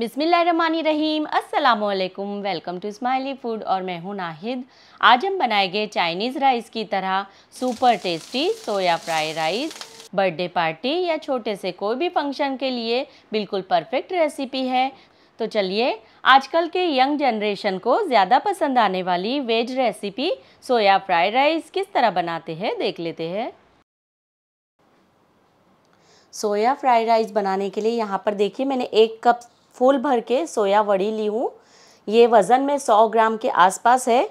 रहीम असलकुम welcome to smiley food और मैं हूं नाहिद आज हम बनाए गए चाइनीज़ राइस की तरह super tasty soya fry rice birthday party या छोटे से कोई भी फंक्शन के लिए बिल्कुल परफेक्ट रेसिपी है तो चलिए आजकल के यंग जनरेशन को ज़्यादा पसंद आने वाली veg recipe soya fry rice किस तरह बनाते हैं देख लेते हैं सोया फ्राइड राइस बनाने के लिए यहाँ पर देखिए मैंने एक कप फूल भर के सोया वड़ी ली हूँ ये वज़न में 100 ग्राम के आसपास है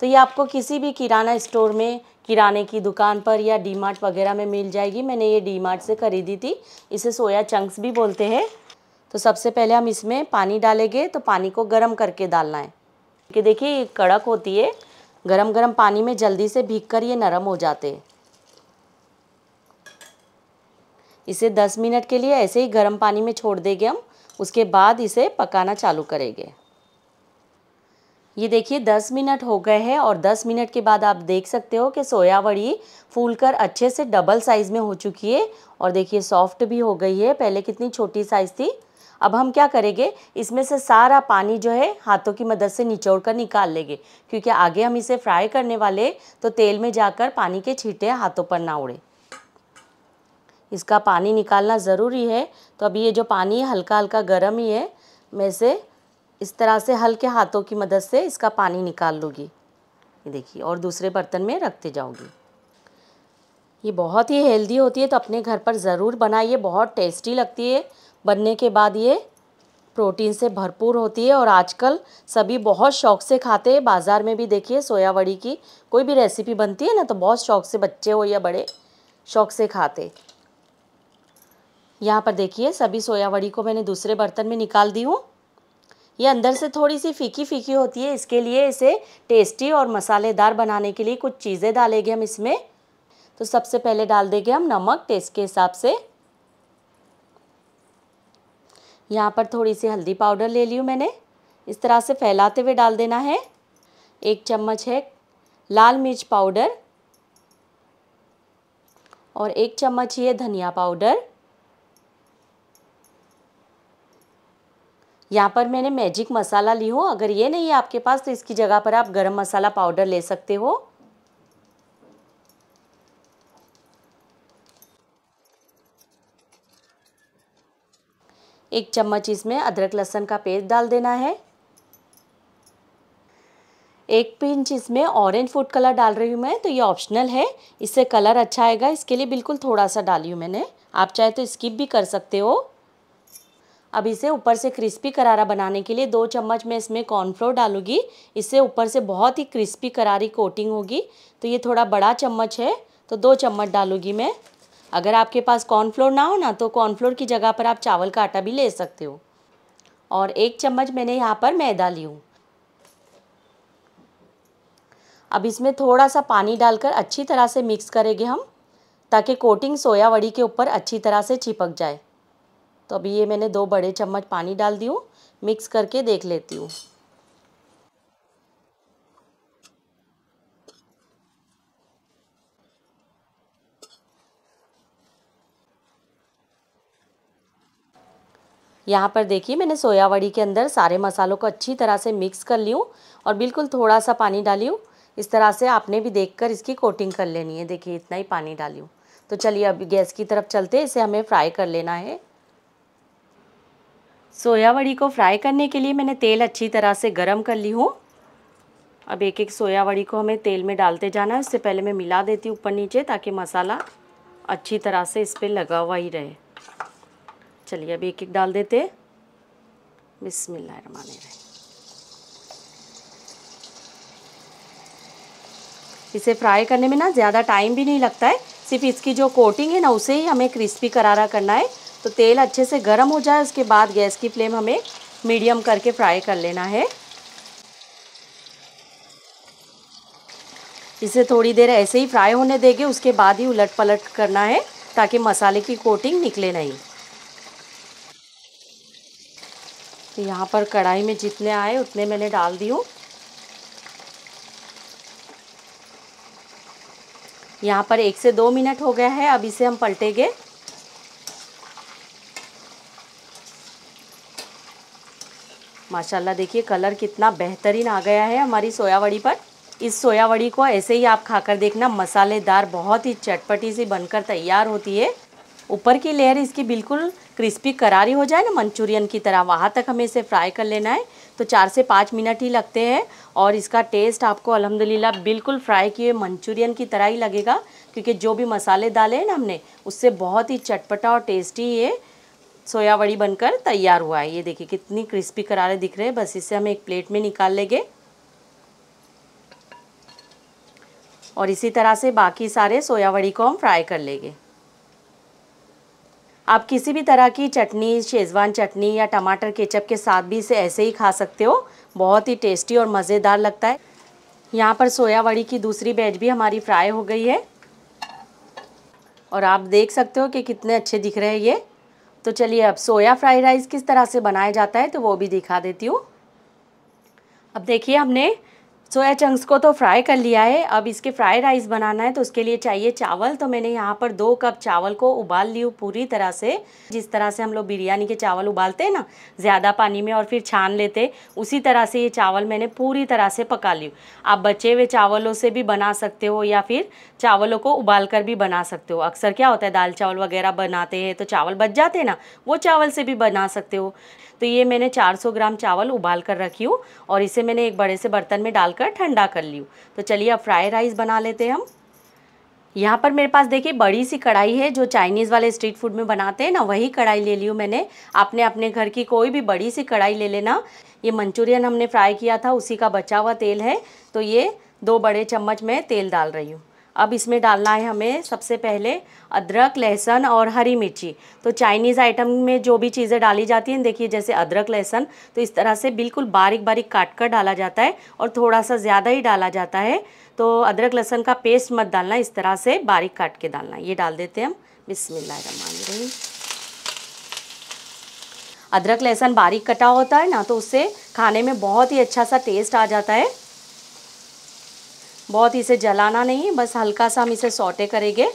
तो ये आपको किसी भी किराना स्टोर में किराने की दुकान पर या डी मार्ट वगैरह में मिल जाएगी मैंने ये डी मार्ट से ख़रीदी थी इसे सोया चंक्स भी बोलते हैं तो सबसे पहले हम इसमें पानी डालेंगे तो पानी को गर्म करके डालना है कि देखिए ये कड़क होती है गरम गरम पानी में जल्दी से भीग कर ये नरम हो जाते हैं इसे 10 मिनट के लिए ऐसे ही गर्म पानी में छोड़ देंगे हम उसके बाद इसे पकाना चालू करेंगे ये देखिए 10 मिनट हो गए हैं और 10 मिनट के बाद आप देख सकते हो कि सोया वड़ी फूलकर अच्छे से डबल साइज़ में हो चुकी है और देखिए सॉफ्ट भी हो गई है पहले कितनी छोटी साइज़ थी अब हम क्या करेंगे इसमें से सारा पानी जो है हाथों की मदद से निचोड़ कर निकाल लेंगे क्योंकि आगे हम इसे फ्राई करने वाले तो तेल में जाकर पानी के छीटे हाथों पर ना उड़े इसका पानी निकालना ज़रूरी है तो अभी ये जो पानी है हल्का हल्का गर्म ही है मैं इसे इस तरह से हल्के हाथों की मदद से इसका पानी निकाल लूँगी ये देखिए और दूसरे बर्तन में रखते जाऊँगी ये बहुत ही हेल्दी होती है तो अपने घर पर ज़रूर बनाइए बहुत टेस्टी लगती है बनने के बाद ये प्रोटीन से भरपूर होती है और आजकल सभी बहुत शौक से खाते हैं बाज़ार में भी देखिए सोया वड़ी की कोई भी रेसिपी बनती है ना तो बहुत शौक से बच्चे हो या बड़े शौक से खाते यहाँ पर देखिए सभी सोया वड़ी को मैंने दूसरे बर्तन में निकाल दी हूँ ये अंदर से थोड़ी सी फीकी फीकी होती है इसके लिए इसे टेस्टी और मसालेदार बनाने के लिए कुछ चीज़ें डालेंगे हम इसमें तो सबसे पहले डाल देंगे हम नमक टेस्ट के हिसाब से यहाँ पर थोड़ी सी हल्दी पाउडर ले ली हूँ मैंने इस तरह से फैलाते हुए डाल देना है एक चम्मच है लाल मिर्च पाउडर और एक चम्मच ये धनिया पाउडर यहाँ पर मैंने मैजिक मसाला ली हो अगर ये नहीं है आपके पास तो इसकी जगह पर आप गरम मसाला पाउडर ले सकते हो एक चम्मच इसमें अदरक लहसन का पेस्ट डाल देना है एक पिंच इसमें ऑरेंज फूड कलर डाल रही हूँ मैं तो ये ऑप्शनल है इससे कलर अच्छा आएगा इसके लिए बिल्कुल थोड़ा सा डाली हूँ मैंने आप चाहे तो स्किप भी कर सकते हो अब इसे ऊपर से क्रिस्पी करारा बनाने के लिए दो चम्मच मैं इसमें कॉर्नफ्लोर डालूंगी इससे ऊपर से बहुत ही क्रिस्पी करारी कोटिंग होगी तो ये थोड़ा बड़ा चम्मच है तो दो चम्मच डालूंगी मैं अगर आपके पास कॉर्नफ्लोर ना हो ना तो कॉर्नफ्लोर की जगह पर आप चावल का आटा भी ले सकते हो और एक चम्मच मैंने यहाँ पर मैदा ली हूँ अब इसमें थोड़ा सा पानी डालकर अच्छी तरह से मिक्स करेंगे हम ताकि कोटिंग सोया वड़ी के ऊपर अच्छी तरह से चिपक जाए तो अभी ये मैंने दो बड़े चम्मच पानी डाल दी हूँ मिक्स करके देख लेती हूँ यहाँ पर देखिए मैंने सोया वड़ी के अंदर सारे मसालों को अच्छी तरह से मिक्स कर ली हूँ और बिल्कुल थोड़ा सा पानी डाली हूँ इस तरह से आपने भी देखकर इसकी कोटिंग कर लेनी है देखिए इतना ही पानी डाली हूँ तो चलिए अब गैस की तरफ चलते इसे हमें फ्राई कर लेना है सोया वड़ी को फ्राई करने के लिए मैंने तेल अच्छी तरह से गर्म कर ली हूँ अब एक एक सोया वड़ी को हमें तेल में डालते जाना है उससे पहले मैं मिला देती हूँ ऊपर नीचे ताकि मसाला अच्छी तरह से इस पर लगा हुआ ही रहे चलिए अब एक एक डाल देते बिस्मिल्लाह रमान रहे इसे फ्राई करने में ना ज़्यादा टाइम भी नहीं लगता है सिर्फ इसकी जो कोटिंग है ना उसे ही हमें क्रिस्पी करारा करना है तो तेल अच्छे से गर्म हो जाए उसके बाद गैस की फ्लेम हमें मीडियम करके फ्राई कर लेना है इसे थोड़ी देर ऐसे ही फ्राई होने देंगे उसके बाद ही उलट पलट करना है ताकि मसाले की कोटिंग निकले नहीं तो यहाँ पर कढ़ाई में जितने आए उतने मैंने डाल दी हूँ यहाँ पर एक से दो मिनट हो गया है अब इसे हम पलटेंगे माशाल्लाह देखिए कलर कितना बेहतरीन आ गया है हमारी सोया वड़ी पर इस सोया वड़ी को ऐसे ही आप खाकर देखना मसालेदार बहुत ही चटपटी सी बनकर तैयार होती है ऊपर की लेयर इसकी बिल्कुल क्रिस्पी करारी हो जाए ना मंचूरियन की तरह वहाँ तक हमें इसे फ्राई कर लेना है तो चार से पाँच मिनट ही लगते हैं और इसका टेस्ट आपको अलहमदिल्ला बिल्कुल फ्राई किए मंचूरियन की तरह ही लगेगा क्योंकि जो भी मसाले डाले हैं ना हमने उससे बहुत ही चटपटा और टेस्टी ये सोया वड़ी बनकर तैयार हुआ है ये देखिए कितनी क्रिस्पी करारे दिख रहे हैं बस इसे हम एक प्लेट में निकाल लेंगे और इसी तरह से बाकी सारे सोया वड़ी को हम फ्राई कर लेंगे आप किसी भी तरह की चटनी शेजवान चटनी या टमाटर केचप के साथ भी इसे ऐसे ही खा सकते हो बहुत ही टेस्टी और मज़ेदार लगता है यहाँ पर सोया वड़ी की दूसरी बैच भी हमारी फ्राई हो गई है और आप देख सकते हो कि कितने अच्छे दिख रहे हैं ये तो चलिए अब सोया फ्राइड राइस किस तरह से बनाया जाता है तो वो भी दिखा देती हूँ अब देखिए हमने सोया चंक्स को तो फ्राई कर लिया है अब इसके फ्राई राइस बनाना है तो उसके लिए चाहिए चावल तो मैंने यहाँ पर दो कप चावल को उबाल ली पूरी तरह से जिस तरह से हम लोग बिरयानी के चावल उबालते हैं ना ज़्यादा पानी में और फिर छान लेते उसी तरह से ये चावल मैंने पूरी तरह से पका ली आप बचे हुए चावलों से भी बना सकते हो या फिर चावलों को उबाल कर भी बना सकते हो अक्सर क्या होता है दाल चावल वगैरह बनाते हैं तो चावल बच जाते हैं ना वो चावल से भी बना सकते हो तो ये मैंने चार ग्राम चावल उबाल कर रखी हूँ और इसे मैंने एक बड़े से बर्तन में डाल डालकर ठंडा कर ली तो चलिए अब फ्राई राइस बना लेते हैं हम यहाँ पर मेरे पास देखिए बड़ी सी कढ़ाई है जो चाइनीज़ वाले स्ट्रीट फूड में बनाते हैं ना वही कढ़ाई ले ली हूँ मैंने आपने अपने घर की कोई भी बड़ी सी कढ़ाई ले लेना ये मंचूरियन हमने फ्राई किया था उसी का बचा हुआ तेल है तो ये दो बड़े चम्मच में तेल डाल रही हूँ अब इसमें डालना है हमें सबसे पहले अदरक लहसुन और हरी मिर्ची तो चाइनीज़ आइटम में जो भी चीज़ें डाली जाती हैं देखिए जैसे अदरक लहसुन तो इस तरह से बिल्कुल बारीक बारीक काट कर डाला जाता है और थोड़ा सा ज़्यादा ही डाला जाता है तो अदरक लहसुन का पेस्ट मत डालना इस तरह से बारीक काट के डालना ये डाल देते हैं हम रही अदरक लहसुन बारीक कटा होता है ना तो उससे खाने में बहुत ही अच्छा सा टेस्ट आ जाता है बहुत इसे जलाना नहीं बस हल्का सा हम इसे सोटे करेंगे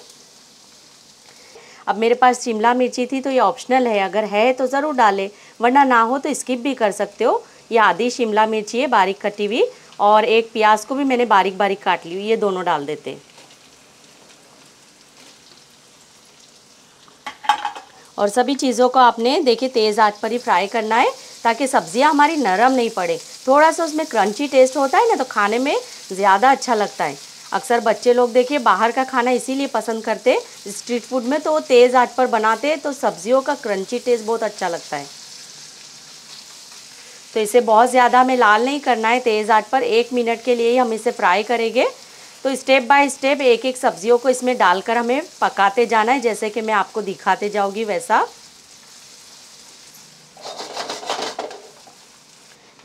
अब मेरे पास शिमला मिर्ची थी तो ये ऑप्शनल है अगर है तो ज़रूर डालें वरना ना हो तो स्किप भी कर सकते हो ये आधी शिमला मिर्ची है बारीक कटी हुई और एक प्याज को भी मैंने बारीक बारीक काट ली हुई ये दोनों डाल देते और सभी चीज़ों को आपने देखिए तेज़ आंच पर ही फ्राई करना है ताकि सब्जियां हमारी नरम नहीं पड़े थोड़ा सा उसमें क्रंची टेस्ट होता है ना तो खाने में ज़्यादा अच्छा लगता है अक्सर बच्चे लोग देखिए बाहर का खाना इसीलिए पसंद करते स्ट्रीट फूड में तो तेज़ आट पर बनाते हैं तो सब्जियों का क्रंची टेस्ट बहुत अच्छा लगता है तो इसे बहुत ज़्यादा हमें लाल नहीं करना है तेज़ आट पर एक मिनट के लिए ही हम इसे फ्राई करेंगे तो स्टेप बाय स्टेप एक एक सब्जियों को इसमें डालकर हमें पकाते जाना है जैसे कि मैं आपको दिखाते जाऊँगी वैसा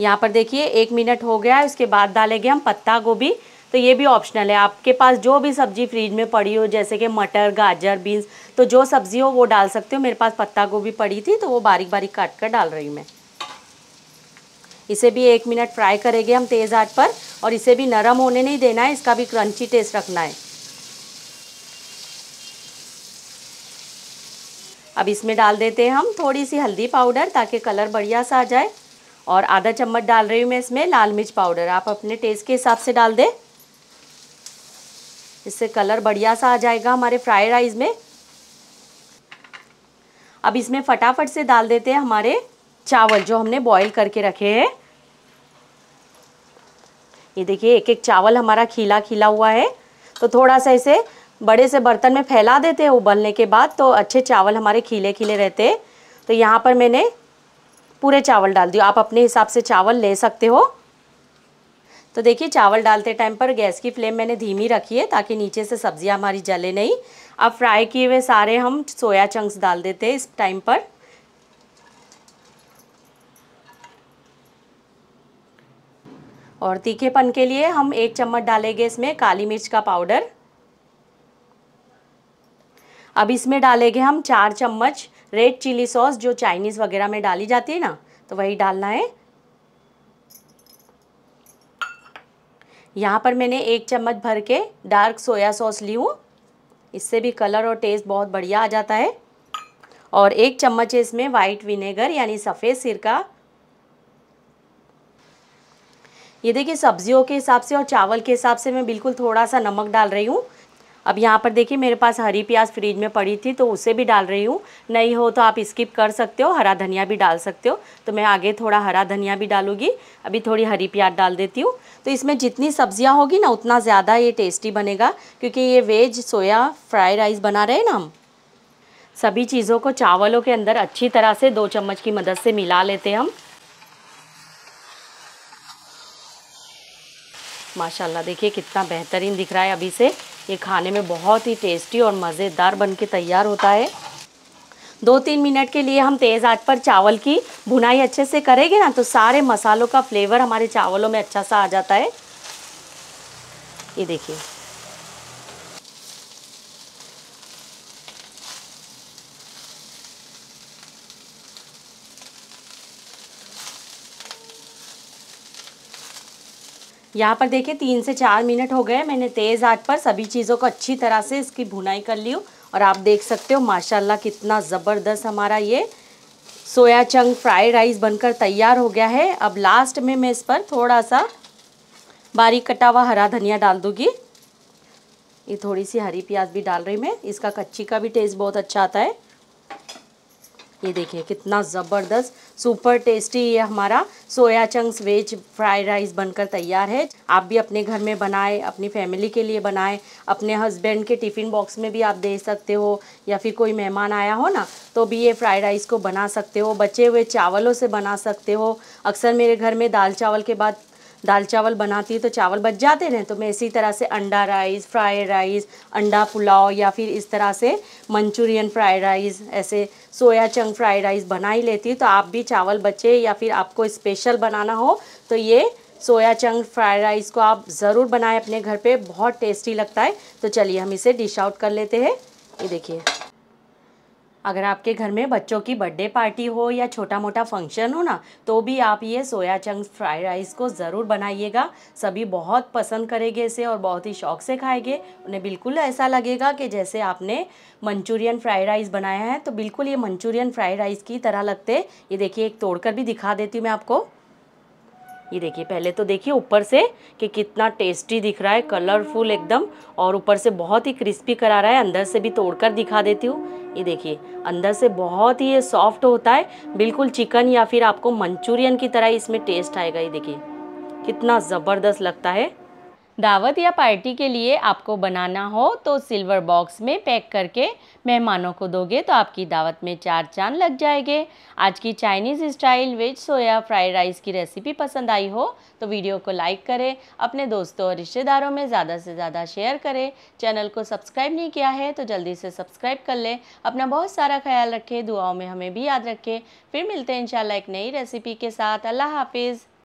यहाँ पर देखिए एक मिनट हो गया है उसके बाद डालेंगे हम पत्ता गोभी तो ये भी ऑप्शनल है आपके पास जो भी सब्ज़ी फ्रिज में पड़ी हो जैसे कि मटर गाजर बीन्स तो जो सब्ज़ी हो वो डाल सकते हो मेरे पास पत्ता गोभी पड़ी थी तो वो बारीक बारीक काट कर डाल रही हूँ मैं इसे भी एक मिनट फ्राई करेंगे हम तेज़ आंच पर और इसे भी नरम होने नहीं देना है इसका भी क्रंची टेस्ट रखना है अब इसमें डाल देते हैं हम थोड़ी सी हल्दी पाउडर ताकि कलर बढ़िया सा आ जाए और आधा चम्मच डाल रही हूँ मैं इसमें लाल मिर्च पाउडर आप अपने टेस्ट के हिसाब से डाल दें इससे कलर बढ़िया सा आ जाएगा हमारे फ्राइड राइस में अब इसमें फटाफट से डाल देते हैं हमारे चावल जो हमने बॉईल करके रखे हैं ये देखिए एक एक चावल हमारा खीला खिला हुआ है तो थोड़ा सा इसे बड़े से बर्तन में फैला देते हैं उबलने के बाद तो अच्छे चावल हमारे खीले खिले रहते हैं तो यहाँ पर मैंने पूरे चावल डाल दियो आप अपने हिसाब से चावल ले सकते हो तो देखिए चावल डालते टाइम पर गैस की फ्लेम मैंने धीमी रखी है ताकि नीचे से सब्जियां हमारी जले नहीं अब फ्राई किए हुए सारे हम सोया चंक्स डाल देते हैं इस टाइम पर और तीखेपन के लिए हम एक चम्मच डालेंगे इसमें काली मिर्च का पाउडर अब इसमें डालेंगे हम चार चम्मच रेड चिली सॉस जो चाइनीज़ वगैरह में डाली जाती है ना तो वही डालना है यहाँ पर मैंने एक चम्मच भर के डार्क सोया सॉस ली हूँ इससे भी कलर और टेस्ट बहुत बढ़िया आ जाता है और एक चम्मच है इसमें वाइट विनेगर यानी सफ़ेद सिरका ये देखिए सब्जियों के हिसाब से और चावल के हिसाब से मैं बिल्कुल थोड़ा सा नमक डाल रही हूँ अब यहाँ पर देखिए मेरे पास हरी प्याज फ्रिज में पड़ी थी तो उसे भी डाल रही हूँ नहीं हो तो आप स्किप कर सकते हो हरा धनिया भी डाल सकते हो तो मैं आगे थोड़ा हरा धनिया भी डालूँगी अभी थोड़ी हरी प्याज डाल देती हूँ तो इसमें जितनी सब्जियाँ होगी ना उतना ज़्यादा ये टेस्टी बनेगा क्योंकि ये वेज सोया फ्राई राइस बना रहे हैं ना हम सभी चीज़ों को चावलों के अंदर अच्छी तरह से दो चम्मच की मदद से मिला लेते हैं हम माशाल्लाह देखिए कितना बेहतरीन दिख रहा है अभी से ये खाने में बहुत ही टेस्टी और मज़ेदार बन के तैयार होता है दो तीन मिनट के लिए हम तेज़ आंच पर चावल की भुनाई अच्छे से करेंगे ना तो सारे मसालों का फ्लेवर हमारे चावलों में अच्छा सा आ जाता है ये देखिए यहाँ पर देखिए तीन से चार मिनट हो गए मैंने तेज़ आंच पर सभी चीज़ों को अच्छी तरह से इसकी भुनाई कर ली और आप देख सकते हो माशाल्लाह कितना ज़बरदस्त हमारा ये सोया चंग फ्राइड राइस बनकर तैयार हो गया है अब लास्ट में मैं इस पर थोड़ा सा बारीक कटा हुआ हरा धनिया डाल दूँगी ये थोड़ी सी हरी प्याज भी डाल रही मैं इसका कच्ची का भी टेस्ट बहुत अच्छा आता है ये देखिए कितना ज़बरदस्त सुपर टेस्टी ये हमारा soya chunks veg fried rice बनकर तैयार है आप भी अपने घर में बनाएं अपनी फैमिली के लिए बनाएं अपने हस्बैंड के टिफ़िन बॉक्स में भी आप दे सकते हो या फिर कोई मेहमान आया हो ना तो भी ये फ्राइड राइस को बना सकते हो बचे हुए चावलों से बना सकते हो अक्सर मेरे घर में दाल चावल के बाद दाल चावल बनाती हूँ तो चावल बच जाते हैं तो मैं इसी तरह से अंडा राइस फ्राई राइस अंडा पुलाव या फिर इस तरह से मंचूरियन फ्राई राइस ऐसे सोया चंग फ्राई राइस बना ही लेती हूँ तो आप भी चावल बचे या फिर आपको स्पेशल बनाना हो तो ये सोया चंग फ्राइड राइस को आप ज़रूर बनाएं अपने घर पे बहुत टेस्टी लगता है तो चलिए हम इसे डिश आउट कर लेते हैं ये देखिए अगर आपके घर में बच्चों की बर्थडे पार्टी हो या छोटा मोटा फंक्शन हो ना तो भी आप ये सोया चंक्स फ्राइड राइस को ज़रूर बनाइएगा सभी बहुत पसंद करेंगे इसे और बहुत ही शौक से खाएंगे उन्हें बिल्कुल ऐसा लगेगा कि जैसे आपने मंचूरियन फ्राइड राइस बनाया है तो बिल्कुल ये मंचूरियन फ्राइड राइस की तरह लगते ये देखिए एक तोड़कर भी दिखा देती हूँ मैं आपको ये देखिए पहले तो देखिए ऊपर से कि कितना टेस्टी दिख रहा है कलरफुल एकदम और ऊपर से बहुत ही क्रिस्पी करा रहा है अंदर से भी तोड़कर दिखा देती हूँ ये देखिए अंदर से बहुत ही ये सॉफ्ट होता है बिल्कुल चिकन या फिर आपको मंचूरियन की तरह इसमें टेस्ट आएगा ये देखिए कितना ज़बरदस्त लगता है दावत या पार्टी के लिए आपको बनाना हो तो सिल्वर बॉक्स में पैक करके मेहमानों को दोगे तो आपकी दावत में चार चांद लग जाएंगे आज की Chinese style veg soya fried rice की रेसिपी पसंद आई हो तो वीडियो को लाइक करें अपने दोस्तों और रिश्तेदारों में ज़्यादा से ज़्यादा शेयर करें चैनल को सब्सक्राइब नहीं किया है तो जल्दी से सब्सक्राइब कर लें अपना बहुत सारा ख्याल रखें दुआओं में हमें भी याद रखें फिर मिलते हैं इंशाल्लाह एक नई रेसिपी के साथ अल्लाह हाफिज़